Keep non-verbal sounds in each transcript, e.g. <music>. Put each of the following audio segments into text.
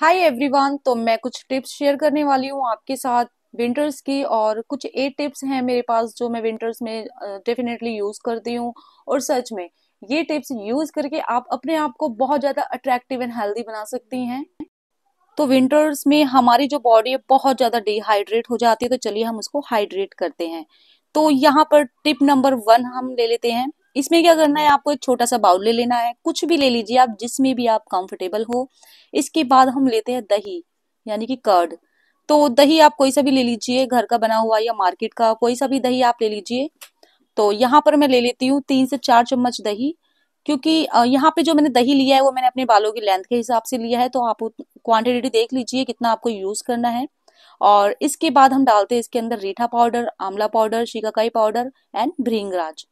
Hi everyone तो मैं कुछ टिप्स शेयर करने वाली हूँ आपके साथ विंटर्स की और कुछ ए टिप्स हैं मेरे पास जो मैं विंटर्स में डेफिनेटली यूज़ करती हूँ और सच में ये टिप्स यूज़ करके आप अपने आप को बहुत ज़्यादा अट्रैक्टिव एंड हेल्दी बना सकती हैं तो विंटर्स में हमारी जो बॉडी है बहुत ज़्यादा डिहाइड्रेट हो जाती है तो चलिए हम उसको हाइड्रेट करते हैं तो यहाँ पर टिप नंबर वन हम ले लेते हैं इसमें क्या करना है आपको एक छोटा सा बाउल ले लेना है कुछ भी ले लीजिए आप जिसमें भी आप कंफर्टेबल हो इसके बाद हम लेते हैं दही यानी कि कर्ड तो दही आप कोई सा भी ले लीजिए घर का बना हुआ या मार्केट का कोई सा भी दही आप ले लीजिए तो यहाँ पर मैं ले लेती हूँ तीन से चार चम्मच दही क्योंकि यहाँ पे जो मैंने दही लिया है वो मैंने अपने बालों की लेंथ के हिसाब से लिया है तो आप क्वांटिटी देख लीजिए कितना आपको यूज़ करना है और इसके बाद हम डालते हैं इसके अंदर रीठा पाउडर आंवला पाउडर शिकाकाई पाउडर एंड भ्रिंगराज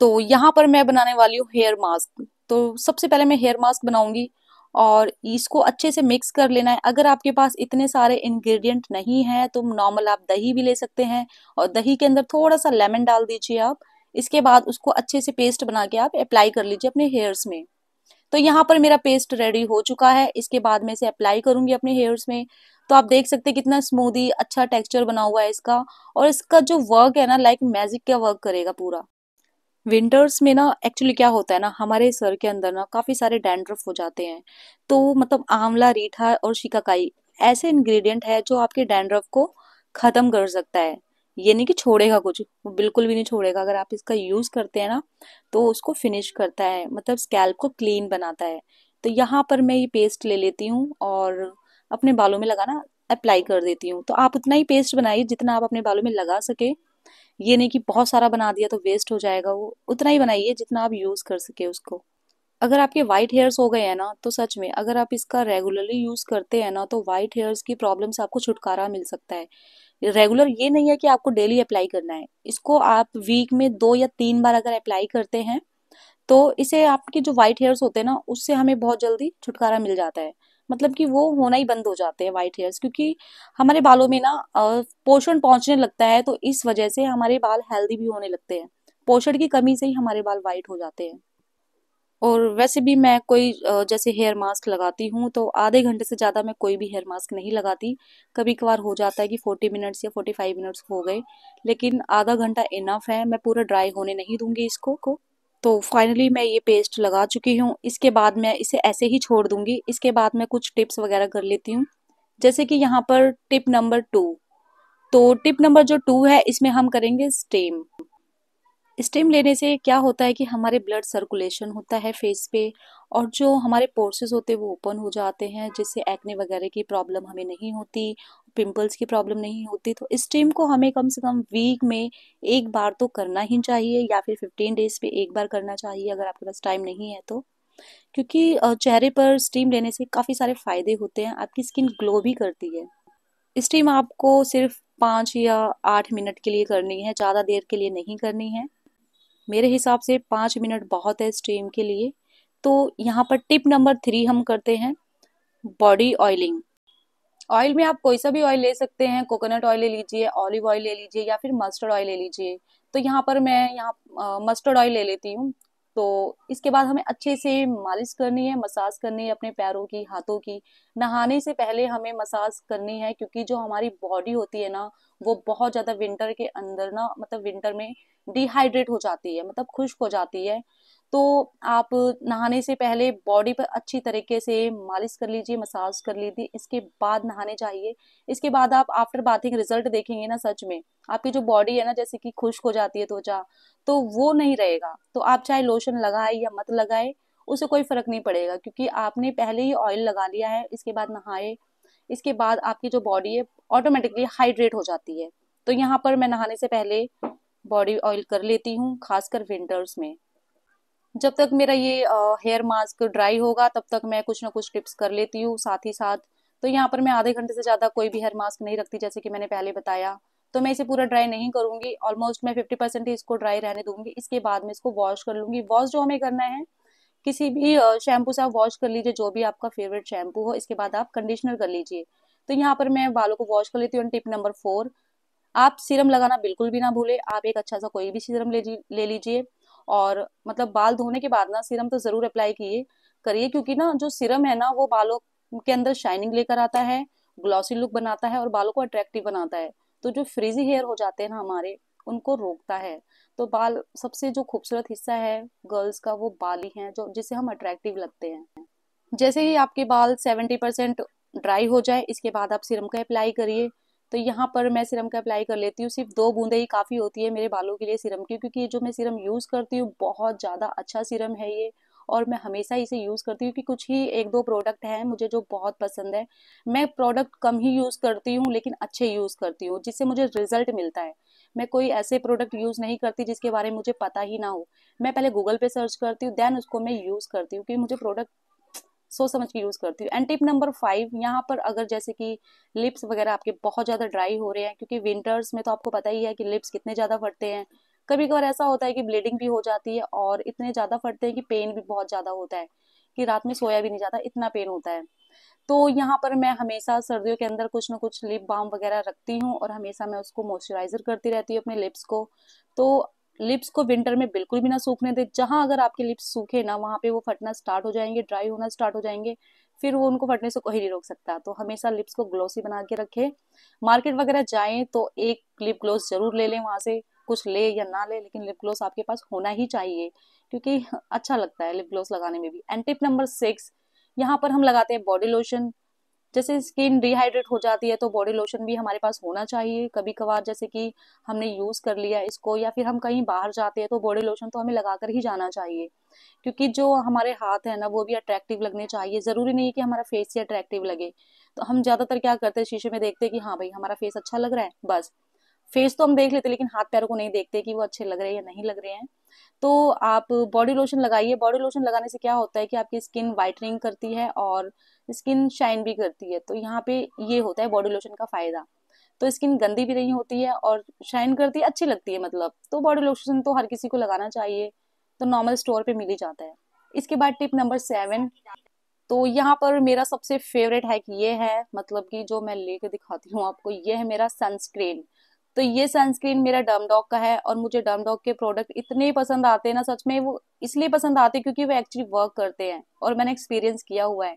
तो यहाँ पर मैं बनाने वाली हूँ हेयर मास्क तो सबसे पहले मैं हेयर मास्क बनाऊंगी और इसको अच्छे से मिक्स कर लेना है अगर आपके पास इतने सारे इंग्रेडिएंट नहीं हैं तो नॉर्मल आप दही भी ले सकते हैं और दही के अंदर थोड़ा सा लेमन डाल दीजिए आप इसके बाद उसको अच्छे से पेस्ट बना के आप अप्लाई कर लीजिए अपने हेयर्स में तो यहाँ पर मेरा पेस्ट रेडी हो चुका है इसके बाद मैं इसे अप्लाई करूंगी अपने हेयर्स में तो आप देख सकते हैं कितना स्मूदी अच्छा टेक्सचर बना हुआ है इसका और इसका जो वर्क है ना लाइक मैजिक का वर्क करेगा पूरा विंटर्स में ना एक्चुअली क्या होता है ना हमारे सर के अंदर ना काफ़ी सारे डैंड्रफ हो जाते हैं तो मतलब आंवला रीठा और शिकाकाई ऐसे इंग्रेडिएंट है जो आपके डैंड्रफ को ख़त्म कर सकता है ये नहीं कि छोड़ेगा कुछ बिल्कुल भी नहीं छोड़ेगा अगर आप इसका यूज़ करते हैं ना तो उसको फिनिश करता है मतलब स्कैल्प को क्लीन बनाता है तो यहाँ पर मैं ये पेस्ट ले लेती हूँ और अपने बालों में लगाना अप्लाई कर देती हूँ तो आप उतना ही पेस्ट बनाइए जितना आप अपने बालों में लगा सके ये हम्म। नहीं कि बहुत सारा बना दिया तो वेस्ट हो जाएगा वो उतना ही बनाइए जितना आप यूज़ कर सके उसको अगर आपके वाइट हेयर्स हो गए हैं ना तो सच में अगर आप इसका रेगुलरली यूज़ करते हैं ना तो वाइट हेयर्स की प्रॉब्लम से आपको छुटकारा मिल सकता है रेगुलर ये नहीं है कि आपको डेली अप्लाई करना है इसको आप वीक में दो या तीन बार अगर अप्लाई करते हैं तो इसे आपके जो वाइट हेयर्स होते हैं ना उससे हमें बहुत जल्दी छुटकारा मिल जाता है मतलब कि वो होना ही बंद हो जाते हैं वाइट हेयर्स क्योंकि हमारे बालों में ना पोषण पहुंचने लगता है तो इस वजह से हमारे बाल हेल्दी भी होने लगते हैं पोषण की कमी से ही हमारे बाल वाइट हो जाते हैं और वैसे भी मैं कोई जैसे हेयर मास्क लगाती हूँ तो आधे घंटे से ज़्यादा मैं कोई भी हेयर मास्क नहीं लगाती कभी कभार हो जाता है कि फोर्टी मिनट्स या फोर्टी फाइव मिनट्स हो गए लेकिन आधा घंटा इनफ है मैं पूरा ड्राई होने नहीं दूंगी इसको को तो फाइनली मैं ये पेस्ट लगा चुकी हूँ इसके बाद मैं इसे ऐसे ही छोड़ दूंगी इसके बाद मैं कुछ टिप्स वगैरह कर लेती हूँ जैसे कि यहाँ पर टिप नंबर टू तो टिप नंबर जो टू है इसमें हम करेंगे स्टेम स्टीम लेने से क्या होता है कि हमारे ब्लड सर्कुलेशन होता है फेस पे और जो हमारे पोर्सेस होते हैं वो ओपन हो जाते हैं जिससे एक्ने वगैरह की प्रॉब्लम हमें नहीं होती पिंपल्स की प्रॉब्लम नहीं होती तो स्टीम को हमें कम से कम वीक में एक बार तो करना ही चाहिए या फिर फिफ्टीन डेज़ पे एक बार करना चाहिए अगर आपके पास टाइम नहीं है तो क्योंकि चेहरे पर स्टीम लेने से काफ़ी सारे फ़ायदे होते हैं आपकी स्किन ग्लो भी करती है स्टीम आपको सिर्फ पाँच या आठ मिनट के लिए करनी है ज़्यादा देर के लिए नहीं करनी है मेरे हिसाब से पाँच मिनट बहुत है स्टीम के लिए तो यहाँ पर टिप नंबर थ्री हम करते हैं बॉडी ऑयलिंग ऑयल में आप कोई सा भी ऑयल ले सकते हैं कोकोनट ऑयल ले लीजिए ऑलिव ऑयल ले लीजिए या फिर मस्टर्ड ऑयल ले लीजिए तो यहाँ पर मैं यहाँ मस्टर्ड ऑयल ले लेती हूँ तो इसके बाद हमें अच्छे से मालिश करनी है मसाज करनी है अपने पैरों की हाथों की नहाने से पहले हमें मसाज करनी है क्योंकि जो हमारी बॉडी होती है ना वो बहुत ज़्यादा विंटर के अंदर ना मतलब विंटर में डिहाइड्रेट हो जाती है मतलब खुश्क हो जाती है तो आप नहाने से पहले बॉडी पर अच्छी तरीके से मालिश कर लीजिए मसाज कर लीजिए इसके बाद नहाने चाहिए इसके बाद आप आफ्टर बाथिंग रिजल्ट देखेंगे ना सच में आपकी जो बॉडी है ना जैसे कि खुश्क हो जाती है त्वचा तो वो नहीं रहेगा तो आप चाहे लोशन लगाए या मत लगाए उसे कोई फ़र्क नहीं पड़ेगा क्योंकि आपने पहले ही ऑयल लगा लिया है इसके बाद नहाए इसके बाद आपकी जो बॉडी है ऑटोमेटिकली हाइड्रेट हो जाती है तो यहाँ पर मैं नहाने से पहले बॉडी ऑयल कर लेती हूँ खासकर विंटर्स में जब तक मेरा ये हेयर मास्क ड्राई होगा तब तक मैं कुछ ना कुछ टिप्स कर लेती हूँ साथ ही साथ तो यहाँ पर मैं आधे घंटे से ज़्यादा कोई भी हेयर मास्क नहीं रखती जैसे कि मैंने पहले बताया तो मैं इसे पूरा ड्राई नहीं करूँगी ऑलमोस्ट मैं फिफ्टी परसेंट ही इसको ड्राई रहने दूंगी इसके बाद मैं इसको वॉश कर लूँगी वॉश जो हमें करना है किसी भी शैम्पू से आप वॉश कर लीजिए जो भी आपका फेवरेट शैम्पू हो इसके बाद आप कंडीशनर कर लीजिए तो यहाँ पर मैं बालों को वॉश कर लेती हूँ टिप नंबर फोर आप सीरम लगाना बिल्कुल भी ना भूले आप एक अच्छा सा कोई भी सीरम ले ले लीजिए और मतलब बाल धोने के बाद ना सीरम तो ज़रूर अप्लाई किए करिए क्योंकि ना जो सीरम है ना वो बालों के अंदर शाइनिंग लेकर आता है ग्लॉसी लुक बनाता है और बालों को अट्रैक्टिव बनाता है तो जो फ्रीजी हेयर हो जाते हैं ना हमारे उनको रोकता है तो बाल सबसे जो खूबसूरत हिस्सा है गर्ल्स का वो बाल ही है जो जिसे हम अट्रैक्टिव लगते हैं जैसे ही आपके बाल सेवेंटी परसेंट ड्राई हो जाए इसके बाद आप सिरम का अप्लाई करिए तो यहाँ पर मैं सिरम का अप्लाई कर लेती हूँ सिर्फ दो बूंदे ही काफ़ी होती है मेरे बालों के लिए सिरम की क्योंकि जो मैं सिरम यूज़ करती हूँ बहुत ज़्यादा अच्छा सिरम है ये और मैं हमेशा इसे यूज़ करती हूँ कि कुछ ही एक दो प्रोडक्ट हैं मुझे जो बहुत पसंद है मैं प्रोडक्ट कम ही यूज़ करती हूँ लेकिन अच्छे यूज़ करती हूँ जिससे मुझे रिजल्ट मिलता है मैं कोई ऐसे प्रोडक्ट यूज़ नहीं करती जिसके बारे में मुझे पता ही ना हो मैं पहले गूगल पे सर्च करती हूँ देन उसको मैं यूज़ करती हूँ क्योंकि मुझे प्रोडक्ट सोच समझ के यूज़ करती हूँ एंड टिप नंबर फाइव यहाँ पर अगर जैसे कि लिप्स वगैरह आपके बहुत ज़्यादा ड्राई हो रहे हैं क्योंकि विंटर्स में तो आपको पता ही है कि लिप्स कितने ज़्यादा फटते हैं कभी कभार ऐसा होता है कि ब्लीडिंग भी हो जाती है और इतने ज़्यादा फटते हैं कि पेन भी बहुत ज़्यादा होता है कि रात में सोया भी नहीं जाता इतना पेन होता है तो यहाँ पर मैं हमेशा सर्दियों के अंदर कुछ ना कुछ लिप बाम वगैरह रखती हूँ और हमेशा मैं उसको मॉइस्चराइजर करती रहती हूँ अपने लिप्स को तो लिप्स को विंटर में बिल्कुल भी ना सूखने दे जहाँ अगर आपके लिप्स सूखे ना वहाँ पे वो फटना स्टार्ट हो जाएंगे ड्राई होना स्टार्ट हो जाएंगे फिर वो उनको फटने से कोई नहीं रोक सकता तो हमेशा लिप्स को ग्लोसी बना के रखें मार्केट वगैरह जाएं तो एक लिप ग्लोस जरूर ले लें वहाँ से कुछ ले या ना ले लेकिन लिप ग्लोस आपके पास होना ही चाहिए क्योंकि अच्छा लगता है लिप ग्लॉस लगाने में भी एंड टिप नंबर सिक्स यहाँ पर हम लगाते हैं बॉडी लोशन जैसे स्किन डिहाइड्रेट हो जाती है तो बॉडी लोशन भी हमारे पास होना चाहिए कभी कभार जैसे कि हमने यूज़ कर लिया इसको या फिर हम कहीं बाहर जाते हैं तो बॉडी लोशन तो हमें लगा कर ही जाना चाहिए क्योंकि जो हमारे हाथ है ना वो भी अट्रैक्टिव लगने चाहिए ज़रूरी नहीं है कि हमारा फेस ही अट्रैक्टिव लगे तो हम ज़्यादातर क्या करते हैं शीशे में देखते हैं कि हाँ भाई हमारा फेस अच्छा लग रहा है बस फेस तो हम देख लेते लेकिन हाथ पैरों को नहीं देखते कि वो अच्छे लग रहे हैं या नहीं लग रहे हैं तो आप बॉडी लोशन लगाइए बॉडी लोशन लगाने से क्या होता है कि आपकी स्किन वाइटनिंग करती है और स्किन शाइन भी करती है तो यहाँ पे ये होता है बॉडी लोशन का फ़ायदा तो स्किन गंदी भी नहीं होती है और शाइन करती है अच्छी लगती है मतलब तो बॉडी लोशन तो हर किसी को लगाना चाहिए तो नॉर्मल स्टोर पे मिल ही जाता है इसके बाद टिप नंबर सेवन तो यहाँ पर मेरा सबसे फेवरेट हैक ये है मतलब कि जो मैं लेके दिखाती हूँ आपको ये है मेरा सनस्क्रीन तो ये सनस्क्रीन मेरा डमडॉग का है और मुझे डमडॉग के प्रोडक्ट इतने पसंद आते हैं ना सच में वो इसलिए पसंद आते हैं क्योंकि वो एक्चुअली वर्क करते हैं और मैंने एक्सपीरियंस किया हुआ है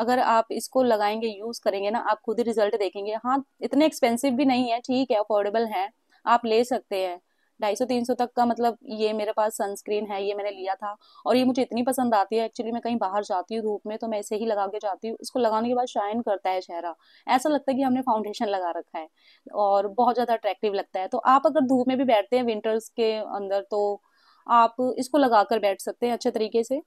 अगर आप इसको लगाएंगे यूज़ करेंगे ना आप खुद ही रिजल्ट देखेंगे हाँ इतने एक्सपेंसिव भी नहीं है ठीक है अफोर्डेबल है आप ले सकते हैं ढाई सौ तीन सौ तक का मतलब ये मेरे पास सनस्क्रीन है ये मैंने लिया था और ये मुझे इतनी पसंद आती है एक्चुअली मैं कहीं बाहर जाती हूँ धूप में तो मैं इसे ही लगा के जाती हूँ इसको लगाने के बाद शाइन करता है चेहरा ऐसा लगता है कि हमने फाउंडेशन लगा रखा है और बहुत ज़्यादा अट्रैक्टिव लगता है तो आप अगर धूप में भी बैठते हैं विंटर्स के अंदर तो आप इसको लगा कर बैठ सकते हैं अच्छे तरीके से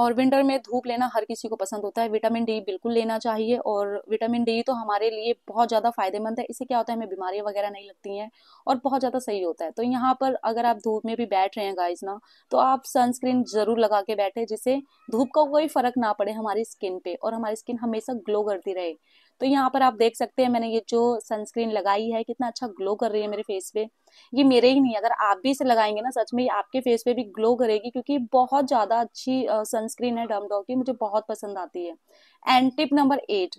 और विंटर में धूप लेना हर किसी को पसंद होता है विटामिन डी बिल्कुल लेना चाहिए और विटामिन डी तो हमारे लिए बहुत ज़्यादा फायदेमंद है इससे क्या होता है हमें बीमारियाँ वगैरह नहीं लगती हैं और बहुत ज़्यादा सही होता है तो यहाँ पर अगर आप धूप में भी बैठ रहे हैं गाइज ना तो आप सनस्क्रीन ज़रूर लगा के बैठे जिससे धूप का कोई फ़र्क ना पड़े हमारी स्किन पर और हमारी स्किन हमेशा ग्लो करती रहे तो यहाँ पर आप देख सकते हैं मैंने ये जो सनस्क्रीन लगाई है कितना अच्छा ग्लो कर रही है मेरे फेस पे ये मेरे ही नहीं अगर आप भी इसे लगाएंगे ना सच में ये आपके फेस पे भी ग्लो करेगी क्योंकि बहुत ज़्यादा अच्छी सनस्क्रीन है डमडॉ की मुझे बहुत पसंद आती है एंड टिप नंबर एट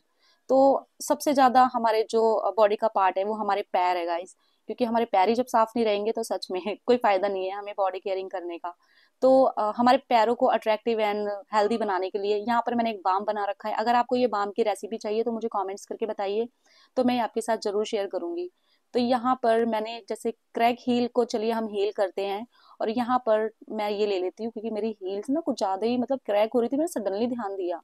तो सबसे ज़्यादा हमारे जो बॉडी का पार्ट है वो हमारे पैर है गाइस क्योंकि हमारे पैर ही जब साफ नहीं रहेंगे तो सच में <laughs> कोई फायदा नहीं है हमें बॉडी केयरिंग करने का तो आ, हमारे पैरों को अट्रैक्टिव एंड हेल्दी बनाने के लिए यहाँ पर मैंने एक बाम बना रखा है अगर आपको ये बाम की रेसिपी चाहिए तो मुझे कमेंट्स करके बताइए तो मैं आपके साथ ज़रूर शेयर करूंगी तो यहाँ पर मैंने जैसे क्रैक हील को चलिए हम हील करते हैं और यहाँ पर मैं ये ले लेती हूँ क्योंकि मेरी हील्स ना कुछ ज़्यादा ही मतलब क्रैक हो रही थी मैंने सडनली ध्यान दिया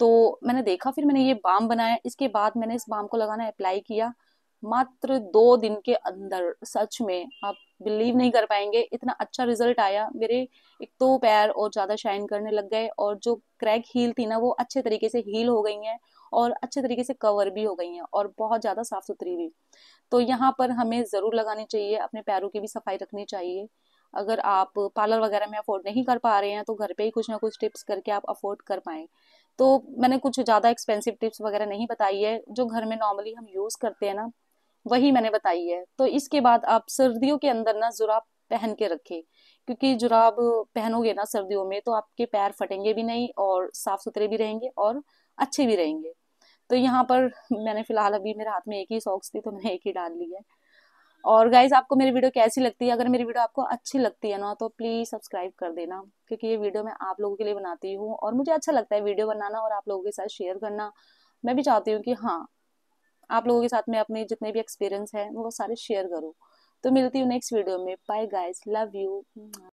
तो मैंने देखा फिर मैंने ये बाम बनाया इसके बाद मैंने इस बाम को लगाना अप्लाई किया मात्र दो दिन के अंदर सच में आप बिलीव नहीं कर पाएंगे इतना अच्छा रिजल्ट आया मेरे एक तो पैर और ज़्यादा शाइन करने लग गए और जो क्रैक हील थी ना वो अच्छे तरीके से हील हो गई है और अच्छे तरीके से कवर भी हो गई हैं और बहुत ज़्यादा साफ़ सुथरी भी तो यहाँ पर हमें ज़रूर लगानी चाहिए अपने पैरों की भी सफाई रखनी चाहिए अगर आप पार्लर वगैरह में अफोर्ड नहीं कर पा रहे हैं तो घर पे ही कुछ ना कुछ टिप्स करके आप अफोर्ड कर पाए तो मैंने कुछ ज़्यादा एक्सपेंसिव टिप्स वगैरह नहीं बताई है जो घर में नॉर्मली हम यूज़ करते हैं ना वही मैंने बताई है तो इसके बाद आप सर्दियों के अंदर ना जुराब पहन के रखें क्योंकि जुराब पहनोगे ना सर्दियों में तो आपके पैर फटेंगे भी नहीं और साफ़ सुथरे भी रहेंगे और अच्छे भी रहेंगे तो यहाँ पर मैंने फ़िलहाल अभी मेरे हाथ में एक ही सॉक्स थी तो मैंने एक ही डाल ली है और गाइज आपको मेरी वीडियो कैसी लगती है अगर मेरी वीडियो आपको अच्छी लगती है ना तो प्लीज़ सब्सक्राइब कर देना क्योंकि ये वीडियो मैं आप लोगों के लिए बनाती हूँ और मुझे अच्छा लगता है वीडियो बनाना और आप लोगों के साथ शेयर करना मैं भी चाहती हूँ कि हाँ आप लोगों के साथ मैं अपने जितने भी एक्सपीरियंस हैं वो सारे शेयर करूँ तो मिलती हूँ नेक्स्ट वीडियो में बाय गाइज लव यू